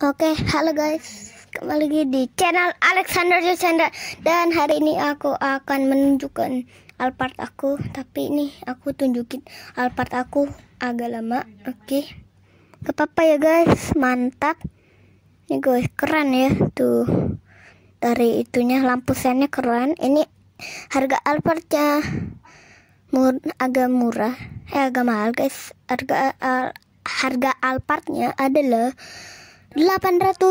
Oke, halo guys. Kembali lagi di channel Alexander Jusender dan hari ini aku akan menunjukkan alpart aku, tapi ini aku tunjukin alpart aku agak lama. Oke. Okay. Gak apa ya guys, mantap. Ini guys, keren ya tuh. Dari itunya lampu sennya keren. Ini harga alpartnya mur agak murah, eh agak mahal guys. Harga al harga alpartnya adalah 895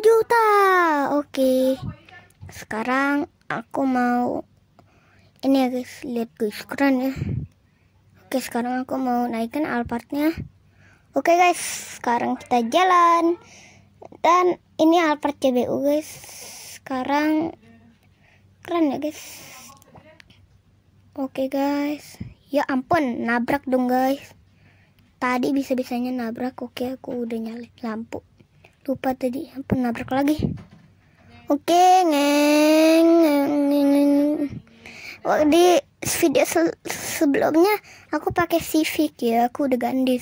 juta. Oke. Okay. Sekarang aku mau ini ya guys, lihat guys, keren ya. Oke, okay, sekarang aku mau naikin alpartnya. Oke okay guys, sekarang kita jalan. Dan ini alpart CBU guys. Sekarang keren ya guys. Oke okay guys. Ya ampun, nabrak dong guys. Tadi bisa-bisanya nabrak, oke okay, aku udah nyalain lampu. Lupa tadi, nabrak lagi. Oke, okay, oh, di video se sebelumnya aku pakai Civic ya, aku udah ganti,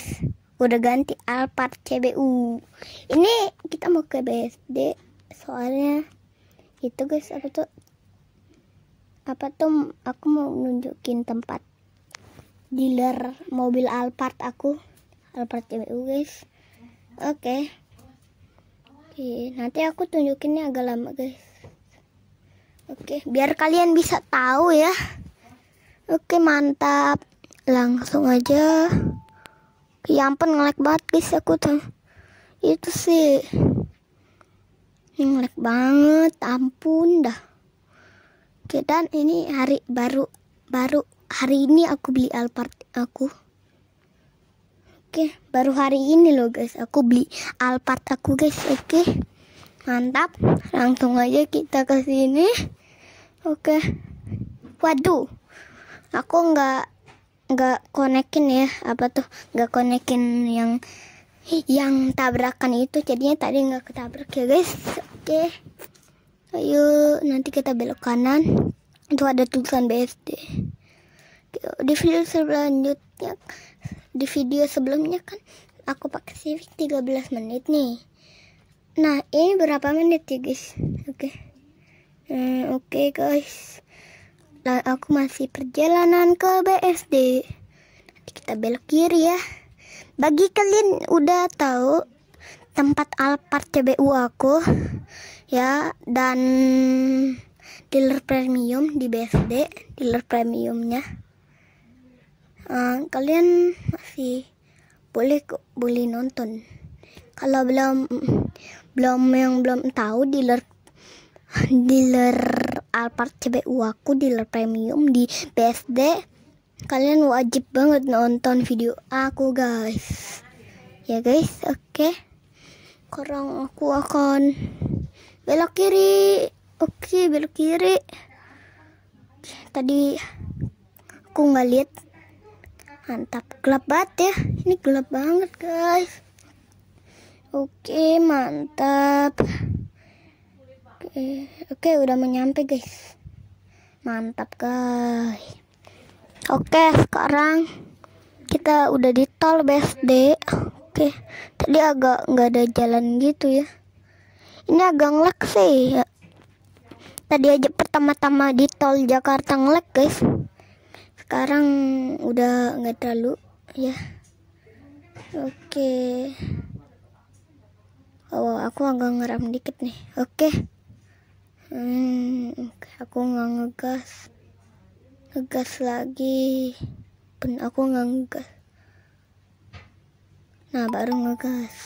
udah ganti Alphard CBU. Ini kita mau ke BSD, soalnya itu guys apa tuh apa tuh aku mau nunjukin tempat dealer mobil Alphard aku Alphard GBU guys oke okay. okay, nanti aku tunjukinnya agak lama guys oke okay, biar kalian bisa tahu ya oke okay, mantap langsung aja ya ampun ngelag banget guys aku tuh itu sih ngelek banget ampun dah oke okay, dan ini hari baru baru hari ini aku beli alpart aku Oke, baru hari ini loh guys, aku beli Alphard aku guys, oke. Mantap, langsung aja kita ke sini. Oke. Waduh. Aku nggak nggak konekin ya, apa tuh? nggak konekin yang yang tabrakan itu jadinya tadi nggak ketabrak ya guys oke ayo nanti kita belok kanan itu ada tulisan BSD di video selanjutnya di video sebelumnya kan aku pakai Civic 13 menit nih nah ini berapa menit ya guys oke okay. hmm, oke okay, guys nah, aku masih perjalanan ke BSD nanti kita belok kiri ya bagi kalian udah tahu tempat Alphard CBU aku ya dan dealer premium di BSD dealer premiumnya uh, kalian masih boleh boleh nonton kalau belum belum yang belum tahu dealer dealer Alphard CBU aku dealer premium di BSD kalian wajib banget nonton video aku guys ya guys oke okay. kurang aku akan belok kiri oke okay, belok kiri tadi aku nggak lihat mantap gelap banget ya ini gelap banget guys oke mantap oke, oke udah menyampe guys mantap guys oke sekarang kita udah di tol BSD oke tadi agak nggak ada jalan gitu ya ini agak ngelag sih ya. tadi aja pertama-tama di tol Jakarta ngelag guys sekarang udah nggak terlalu ya oke okay. oh aku agak ngeram dikit nih oke okay. hmm, aku nggak ngegas ngegas lagi pun aku nggak ngegas nah baru ngegas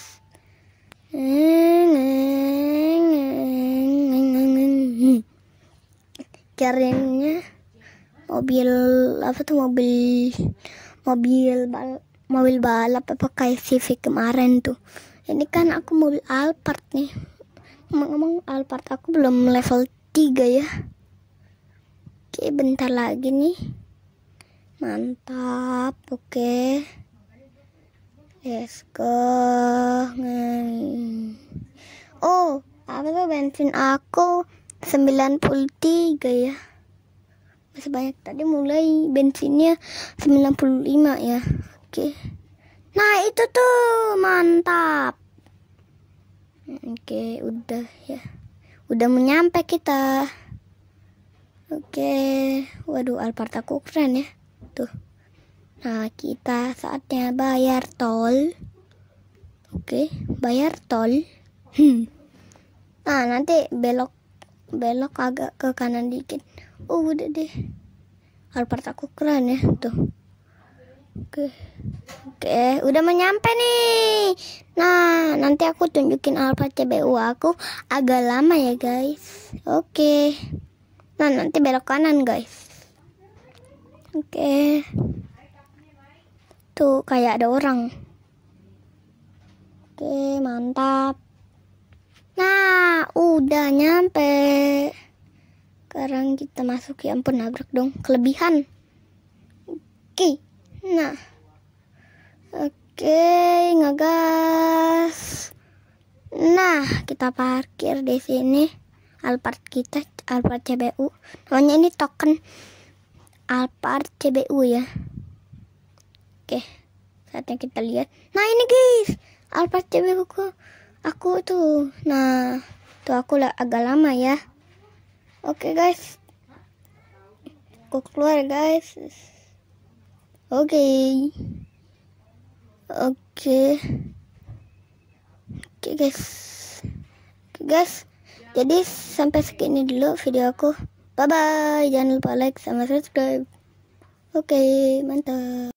caranya mobil apa tuh mobil mobil bal mobil balap apa kayak Civic kemarin tuh ini kan aku mobil Alphard nih ngomong-ngomong Alphard aku belum level 3 ya oke bentar lagi nih mantap oke let's go oh apa tuh bensin aku 93 ya masih banyak tadi mulai bensinnya 95 ya oke nah itu tuh mantap oke udah ya udah menyampe kita oke waduh Alphard aku keren ya tuh nah kita saatnya bayar tol oke bayar tol hmm. nah nanti belok belok agak ke kanan dikit oh udah deh Alphard aku keren ya tuh oke oke udah menyampe nih nah nanti aku tunjukin Alphard CBU aku agak lama ya guys oke nah nanti belok kanan guys oke tuh kayak ada orang oke mantap Nah, udah nyampe. Sekarang kita masuk ya ampun nabrak dong. Kelebihan. Oke. Nah. Oke, ngegas. Nah, kita parkir di sini. Alphard kita, Alphard CBU. Namanya ini token Alphard CBU ya. Oke. Saatnya kita lihat. Nah, ini guys. Alphard CBU aku, aku tuh. Nah, tuh aku agak lama ya. Oke okay, guys. Aku keluar guys. Oke. Okay. Oke. Okay. Oke okay, guys. guys. Jadi sampai segini dulu video aku. Bye bye. Jangan lupa like sama subscribe. Oke, okay, mantap.